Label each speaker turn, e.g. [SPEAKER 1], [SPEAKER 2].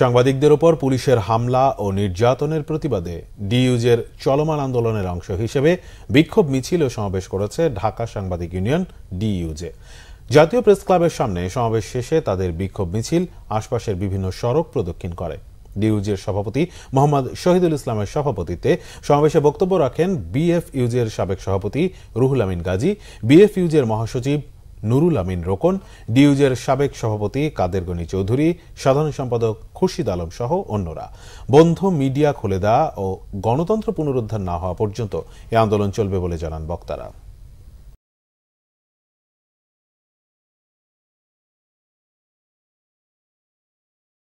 [SPEAKER 1] সাংবাদিকদের ওপর পুলিশের হামলা ও নির্যাতনের প্রতিবাদে ডিইউজের চলমান আন্দোলনের অংশ হিসেবে বিক্ষোভ মিছিল ও সমাবেশ করেছে ঢাকা সাংবাদিক ইউনিয়ন ডিইউজে জাতীয় প্রেস ক্লাবের সামনে সমাবেশ শেষে তাদের বিক্ষোভ মিছিল আশপাশের বিভিন্ন সড়ক প্রদক্ষিণ করে ডিউজের সভাপতি মোহাম্মদ শহীদুল ইসলামের সভাপতিত্বে সমাবেশে বক্তব্য রাখেন বিএফ ইউজের সাবেক সভাপতি রুহুল আমিন গাজী বিএফ ইউজের মহাসচিব নুরুল আমিন রোকন ডিউজের সাবেক সভাপতি কাদের গনি চৌধুরী সাধারণ সম্পাদক খুরশিদ আলম সহ অন্যরা বন্ধ মিডিয়া খুলে দেওয়া ও গণতন্ত্র পুনরুদ্ধার না হওয়া পর্যন্ত এ আন্দোলন চলবে বলে জানান বক্তারা